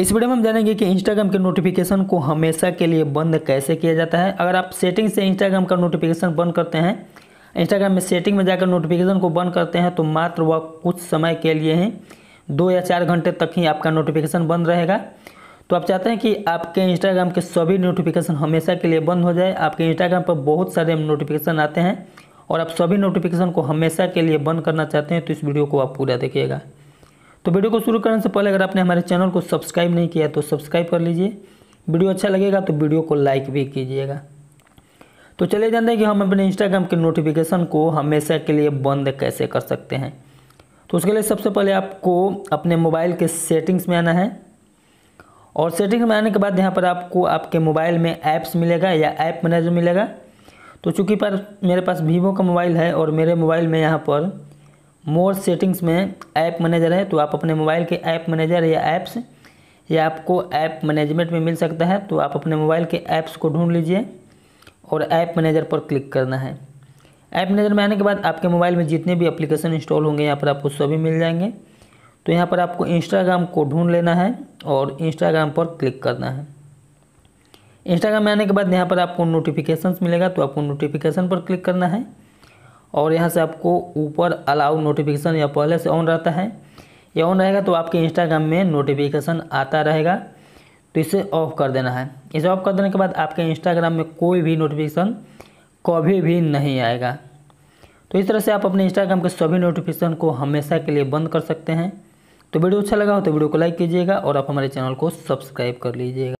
इस वीडियो में हम जानेंगे कि इंस्टाग्राम के नोटिफिकेशन को हमेशा के लिए बंद कैसे किया जाता है अगर आप सेटिंग से इंस्टाग्राम का नोटिफिकेशन बंद करते हैं इंस्टाग्राम में सेटिंग में जाकर नोटिफिकेशन को बंद करते हैं तो मात्र वह कुछ समय के लिए ही दो या चार घंटे तक ही आपका नोटिफिकेशन बंद रहेगा तो आप चाहते हैं कि आपके इंस्टाग्राम के सभी नोटिफिकेशन हमेशा के लिए बंद हो जाए आपके इंस्टाग्राम पर बहुत सारे नोटिफिकेशन आते हैं और आप सभी नोटिफिकेशन को हमेशा के लिए बंद करना चाहते हैं तो इस वीडियो को आप पूरा देखिएगा तो वीडियो को शुरू करने से पहले अगर आपने हमारे चैनल को सब्सक्राइब नहीं किया तो सब्सक्राइब कर लीजिए वीडियो अच्छा लगेगा तो वीडियो को लाइक भी कीजिएगा तो चलिए जानते हैं कि हम अपने इंस्टाग्राम के नोटिफिकेशन को हमेशा के लिए बंद कैसे कर सकते हैं तो उसके लिए सबसे पहले आपको अपने मोबाइल के सेटिंग्स में आना है और सेटिंग्स में आने के बाद यहाँ पर आपको आपके मोबाइल में ऐप्स मिलेगा या ऐप मैनेजर मिलेगा तो चूँकि पर मेरे पास वीवो का मोबाइल है और मेरे मोबाइल में यहाँ पर मोर सेटिंग्स में ऐप मैनेजर है तो आप अपने मोबाइल के ऐप मैनेजर या ऐप्स या आपको ऐप मैनेजमेंट में मिल सकता है तो आप अपने मोबाइल के ऐप्स को ढूंढ लीजिए और ऐप मैनेजर पर क्लिक करना है ऐप मैनेजर में आने के बाद आपके मोबाइल में जितने भी एप्लीकेशन इंस्टॉल होंगे यहाँ पर आपको सभी मिल जाएंगे तो यहाँ पर आपको इंस्टाग्राम को ढूंढ लेना है और इंस्टाग्राम पर क्लिक करना है इंस्टाग्राम में आने के बाद यहाँ पर आपको नोटिफिकेशन मिलेगा तो आपको नोटिफिकेशन पर क्लिक करना है और यहाँ से आपको ऊपर अलाउ नोटिफिकेशन या पहले से ऑन रहता है या ऑन रहेगा तो आपके इंस्टाग्राम में नोटिफिकेशन आता रहेगा तो इसे ऑफ़ कर देना है इसे ऑफ़ कर देने के बाद आपके इंस्टाग्राम में कोई भी नोटिफिकेशन कभी भी नहीं आएगा तो इस तरह से आप अपने इंस्टाग्राम के सभी नोटिफिकेशन को हमेशा के लिए बंद कर सकते हैं तो वीडियो अच्छा लगा हो तो वीडियो को लाइक कीजिएगा और आप हमारे चैनल को सब्सक्राइब कर लीजिएगा